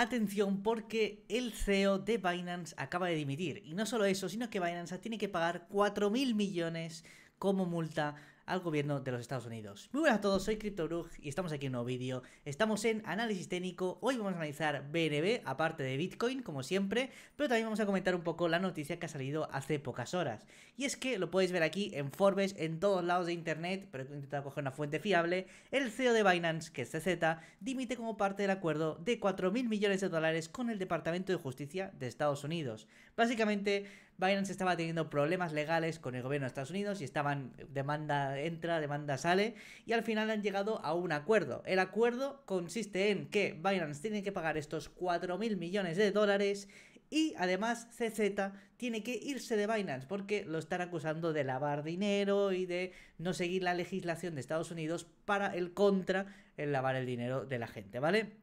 Atención porque el CEO de Binance acaba de dimitir. Y no solo eso, sino que Binance tiene que pagar 4.000 millones como multa al gobierno de los Estados Unidos. Muy buenas a todos, soy CryptoBrug y estamos aquí en un nuevo vídeo. Estamos en análisis técnico, hoy vamos a analizar BNB, aparte de Bitcoin, como siempre, pero también vamos a comentar un poco la noticia que ha salido hace pocas horas. Y es que lo podéis ver aquí en Forbes, en todos lados de internet, pero he intentado coger una fuente fiable, el CEO de Binance, que es CZ, dimite como parte del acuerdo de 4.000 millones de dólares con el Departamento de Justicia de Estados Unidos. Básicamente, Binance estaba teniendo problemas legales con el gobierno de Estados Unidos y estaban demanda entra, demanda sale y al final han llegado a un acuerdo. El acuerdo consiste en que Binance tiene que pagar estos 4.000 millones de dólares y además CZ tiene que irse de Binance porque lo están acusando de lavar dinero y de no seguir la legislación de Estados Unidos para el contra el lavar el dinero de la gente, ¿vale?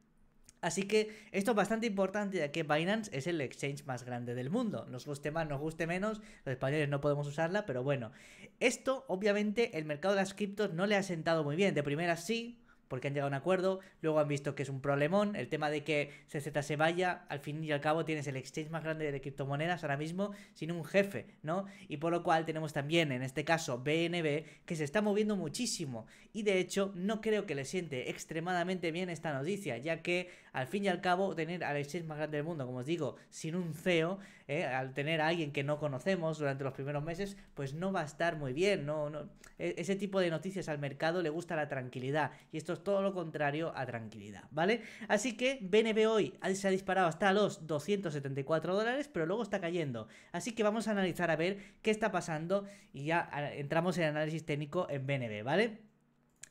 Así que esto es bastante importante ya que Binance es el exchange más grande del mundo. Nos guste más, nos guste menos, los españoles no podemos usarla, pero bueno. Esto, obviamente, el mercado de las criptos no le ha sentado muy bien. De primera sí, porque han llegado a un acuerdo, luego han visto que es un problemón, el tema de que CZ se vaya, al fin y al cabo tienes el exchange más grande de criptomonedas ahora mismo sin un jefe, ¿no? Y por lo cual tenemos también en este caso BNB que se está moviendo muchísimo y de hecho no creo que le siente extremadamente bien esta noticia, ya que al fin y al cabo tener al exchange más grande del mundo, como os digo, sin un CEO, ¿eh? al tener a alguien que no conocemos durante los primeros meses, pues no va a estar muy bien, no, e-, ese tipo de noticias al mercado le gusta la tranquilidad y esto todo lo contrario a tranquilidad, ¿vale? Así que BNB hoy se ha disparado hasta los 274 dólares, pero luego está cayendo. Así que vamos a analizar a ver qué está pasando y ya ah, entramos en análisis técnico en BNB, ¿vale?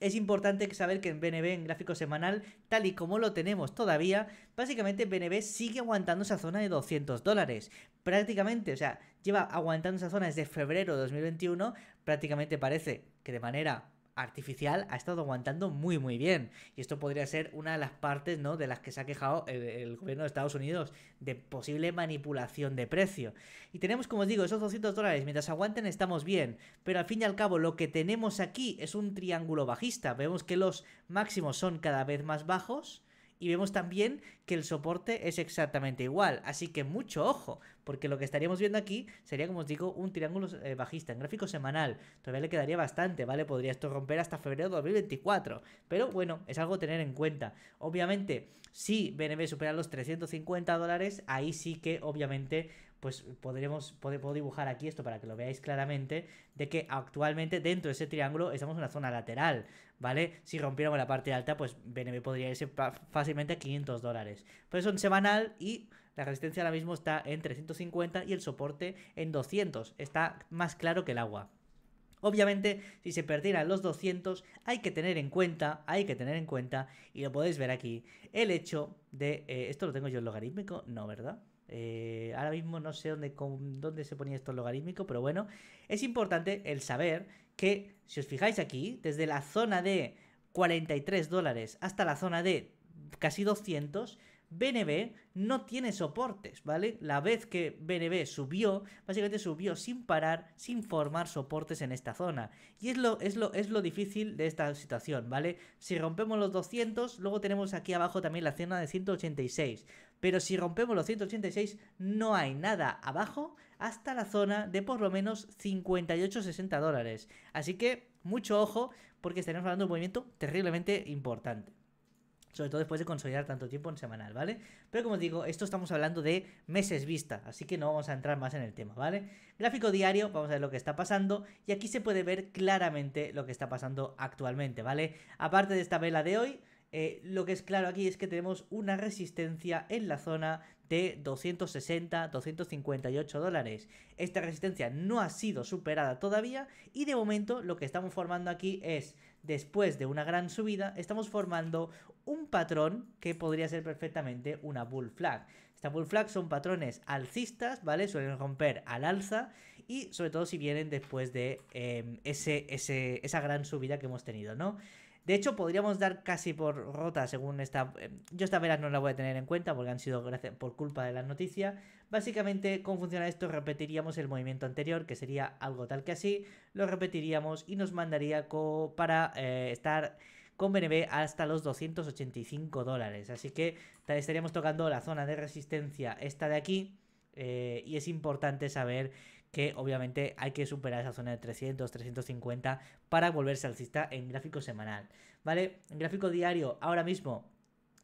Es importante saber que en BNB, en gráfico semanal, tal y como lo tenemos todavía, básicamente BNB sigue aguantando esa zona de 200 dólares. Prácticamente, o sea, lleva aguantando esa zona desde febrero de 2021, prácticamente parece que de manera artificial ha estado aguantando muy muy bien. Y esto podría ser una de las partes ¿no? de las que se ha quejado el, el, gobierno de Estados Unidos de posible manipulación de precio. Y tenemos, como os digo, esos 200 dólares. Mientras aguanten estamos bien. Pero al fin y al cabo lo que tenemos aquí es un triángulo bajista. Vemos que los máximos son cada vez más bajos y vemos también que el soporte es exactamente igual. Así que mucho ojo, porque lo que estaríamos viendo aquí sería, como os digo, un triángulo eh, bajista en gráfico semanal. Todavía le quedaría bastante, ¿vale? Podría esto romper hasta febrero de 2024. Pero bueno, es algo a tener en cuenta. Obviamente, si BNB supera los 350 dólares, ahí sí que obviamente pues podremos, puedo dibujar aquí esto para que lo veáis claramente, de que actualmente dentro de ese triángulo estamos en una zona lateral, ¿vale? Si rompiéramos la parte alta, pues BNB podría irse fácilmente a 500 dólares. Pero pues son semanal y la resistencia ahora mismo está en 350 y el soporte en 200. Está más claro que el agua. Obviamente, si se perdieran los 200, hay que tener en cuenta, hay que tener en cuenta, y lo podéis ver aquí, el hecho de... Eh, ¿Esto lo tengo yo en logarítmico? No, ¿verdad? Eh, ahora mismo no sé dónde, dónde se ponía esto en logarítmico, pero bueno, es importante el saber que, si os fijáis aquí, desde la zona de 43 dólares hasta la zona de casi 200, BNB no tiene soportes, ¿vale? La vez que BNB subió, básicamente subió sin parar, sin formar soportes en esta zona. Y es lo, es lo, es lo difícil de esta situación, ¿vale? Si rompemos los 200, luego tenemos aquí abajo también la zona de 186. Pero si rompemos los 186, no hay nada abajo hasta la zona de por lo menos 58-60 dólares. Así que mucho ojo porque estaremos hablando de un movimiento terriblemente importante sobre todo después de consolidar tanto tiempo en semanal, ¿vale? Pero como digo, esto estamos hablando de meses vista, así que no vamos a entrar más en el tema, ¿vale? Gráfico diario, vamos a ver lo que está pasando y aquí se puede ver claramente lo que está pasando actualmente, ¿vale? Aparte de esta vela de hoy, eh, lo que es claro aquí es que tenemos una resistencia en la zona de 260-258 dólares. Esta resistencia no ha sido superada todavía y de momento lo que estamos formando aquí es, después de una gran subida, estamos formando un patrón que podría ser perfectamente una bull flag. Esta bull flag son patrones alcistas, ¿vale? Suelen romper al alza y sobre todo si vienen después de em, ese, esa gran subida que hemos tenido, ¿no? De hecho, podríamos dar casi por rota según esta... Em, yo esta vela no la voy a tener en cuenta porque han sido por culpa de la noticia. Básicamente, con funciona esto, repetiríamos el movimiento anterior, que sería algo tal que así. Lo repetiríamos y nos mandaría para eh, estar con BNB hasta los 285 dólares. Así que estaríamos tocando la zona de resistencia, esta de aquí. Eh, y es importante saber que obviamente hay que superar esa zona de 300, 350 para volverse alcista en gráfico semanal, ¿vale? En gráfico diario, ahora mismo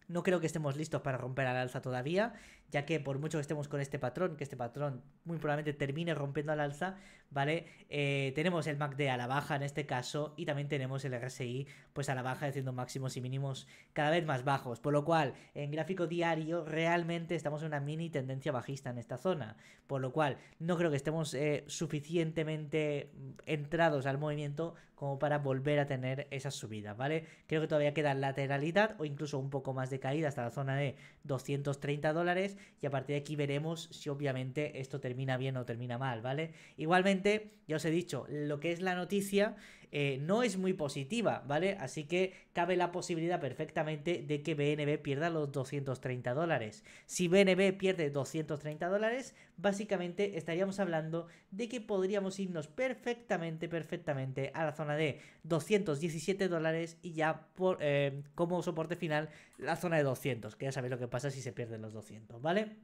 no creo que estemos listos para romper al alza todavía ya que por mucho que estemos con este patrón, que este patrón muy probablemente termine rompiendo al alza, ¿vale? Eh, tenemos el MACD a la baja en este caso y también tenemos el RSI pues a la baja, haciendo máximos y mínimos cada vez más bajos, por lo cual en gráfico diario realmente estamos en una mini tendencia bajista en esta zona, por lo cual no creo que estemos eh, suficientemente entrados al movimiento como para volver a tener esa subida... ¿vale? Creo que todavía queda lateralidad o incluso un poco más de caída hasta la zona de 230 dólares y a partir de aquí veremos si obviamente esto termina bien o termina mal, ¿vale? Igualmente, ya os he dicho, lo que es la noticia eh, no es muy positiva, ¿vale? Así que cabe la posibilidad perfectamente de que BNB pierda los 230 dólares. Si BNB pierde 230 dólares, básicamente estaríamos hablando de que podríamos irnos perfectamente, perfectamente a la zona de 217 dólares y ya eh, como soporte final la zona de 200, que ya sabéis lo que pasa si se pierden los 200, ¿vale?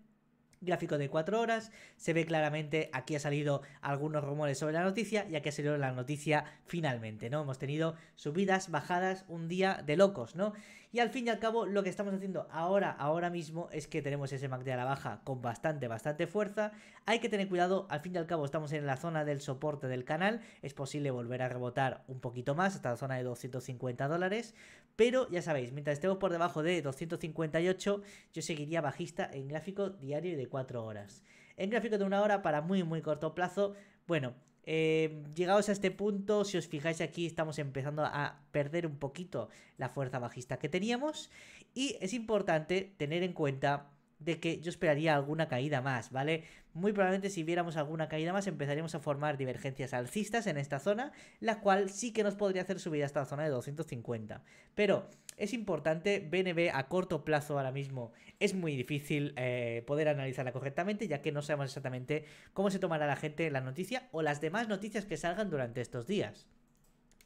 gráfico de cuatro horas, se ve claramente aquí ha salido algunos rumores sobre la noticia y aquí ha salido la noticia finalmente, ¿no? Hemos tenido subidas, bajadas, un día de locos, ¿no? Y al fin y al cabo, lo que estamos haciendo ahora, ahora mismo, es que tenemos ese de a la baja con bastante, bastante fuerza. Hay que tener cuidado, al fin y al cabo estamos en la zona del soporte del canal. Es posible volver a rebotar un poquito más hasta la zona de 250 dólares. Pero ya sabéis, mientras estemos por debajo de 258, yo seguiría bajista en gráfico diario de 4 horas. En gráfico de una hora para muy, muy corto plazo, bueno... Em, llegados a este punto, si os fijáis aquí, estamos empezando a perder un poquito la fuerza bajista que teníamos. Y es importante tener en cuenta de que yo esperaría alguna caída más, ¿vale? Muy probablemente si viéramos alguna caída más empezaríamos a formar divergencias alcistas en esta zona, la cual sí que nos podría hacer subir hasta la zona de 250. Pero es importante. BNB a corto plazo ahora mismo es muy difícil eh, poder analizarla correctamente, ya que no sabemos exactamente cómo se tomará la gente la noticia o las demás noticias que salgan durante estos días.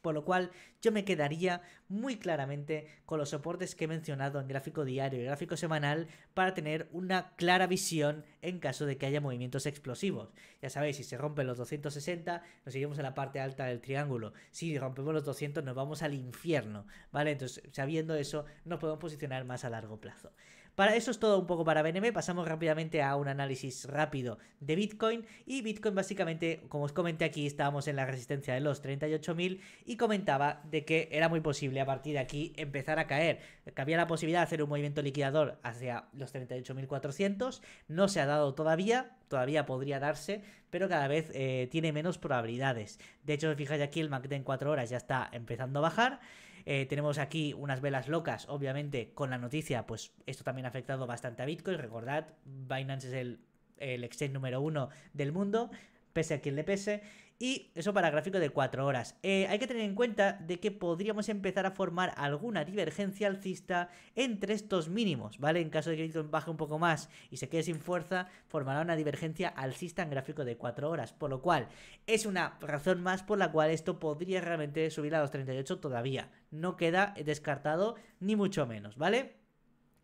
Por lo cual yo me quedaría muy claramente con los soportes que he mencionado en gráfico diario y gráfico semanal para tener una clara visión en caso de que haya movimientos explosivos. Ya sabéis, si se rompen los 260 nos iremos a la parte alta del triángulo. Si rompemos los 200 nos vamos al infierno, ¿vale? Entonces sabiendo eso nos podemos posicionar más a largo plazo. Para eso es todo un poco para BNB. Pasamos rápidamente a un análisis rápido de Bitcoin. Y Bitcoin básicamente, como os comenté aquí, estábamos en la resistencia de los 38.000 y comentaba de que era muy posible a partir de aquí empezar a caer. Que había la posibilidad de hacer un movimiento liquidador hacia los 38.400. No se ha dado todavía, todavía podría darse, pero cada vez eh, tiene menos probabilidades. De hecho, fijáis aquí, el MACD en 4 horas ya está empezando a bajar. Eh, tenemos aquí unas velas locas, obviamente, con la noticia, pues esto también ha afectado bastante a Bitcoin. Recordad, Binance es el el exchange número uno del mundo, pese a quien le pese. Y eso para gráfico de 4 horas. Eh, hay que tener en cuenta de que podríamos empezar a formar alguna divergencia alcista entre estos mínimos, ¿vale? En caso de que baje un poco más y se quede sin fuerza, formará una divergencia alcista en gráfico de 4 horas. Por lo cual, es una razón más por la cual esto podría realmente subir a los 38 todavía. No queda descartado ni mucho menos, ¿vale?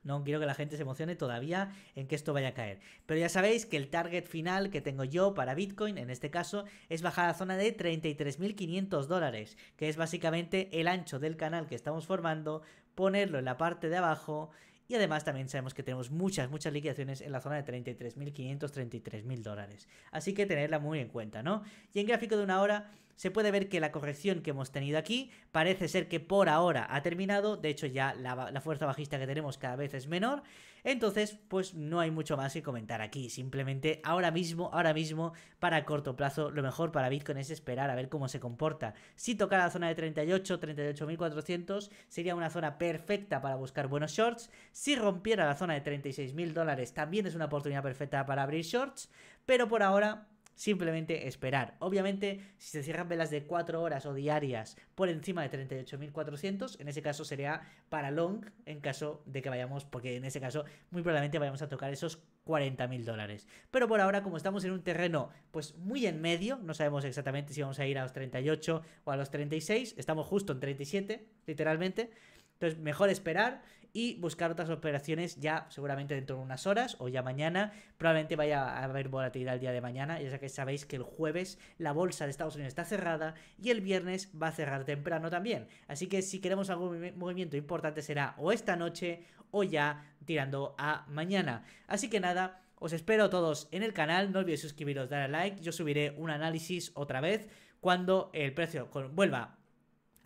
No quiero que la gente se emocione todavía en que esto vaya a caer. Pero ya sabéis que el target final que tengo yo para Bitcoin, en este caso, es bajar a la zona de 33.500 dólares, que es básicamente el ancho del canal que estamos formando, ponerlo en la parte de abajo y además también sabemos que tenemos muchas, muchas liquidaciones en la zona de 33.500, 33.000 dólares. Así que tenerla muy en cuenta, ¿no? Y en gráfico de una hora se puede ver que la corrección que hemos tenido aquí parece ser que por ahora ha terminado, de hecho ya la, fuerza bajista que tenemos cada vez es menor, entonces pues no hay mucho más que comentar aquí, simplemente ahora mismo, ahora mismo, para corto plazo, lo mejor para Bitcoin es esperar a ver cómo se comporta. Si toca la zona de 38, 38.400, sería una zona perfecta para buscar buenos shorts, si rompiera la zona de 36.000 dólares también es una oportunidad perfecta para abrir shorts, pero por ahora simplemente esperar. Obviamente, si se cierran velas de 4 horas o diarias por encima de 38.400, en ese caso sería para long, en caso de que vayamos, porque en ese caso muy probablemente vayamos a tocar esos 40.000 dólares. Pero por ahora, como estamos en un terreno pues muy en medio, no sabemos exactamente si vamos a ir a los 38 o a los 36, estamos justo en 37, literalmente. Entonces, mejor esperar y buscar otras operaciones ya seguramente dentro de unas horas o ya mañana. Probablemente vaya a haber volatilidad el día de mañana, ya que sabéis que el jueves la bolsa de Estados Unidos está cerrada y el viernes va a cerrar temprano también. Así que si queremos algún movimiento importante será o esta noche o ya tirando a mañana. Así que nada. Os espero todos en el canal, no olvidéis suscribiros, darle a like, yo subiré un análisis otra vez cuando el precio vuelva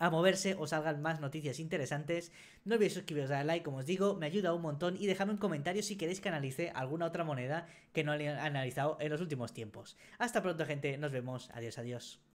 a moverse o salgan más noticias interesantes. No olvidéis suscribiros, darle like, como os digo, me ayuda un montón y dejadme un comentario si queréis que analice alguna otra moneda que no he analizado en los últimos tiempos. Hasta pronto gente, nos vemos, adiós, adiós.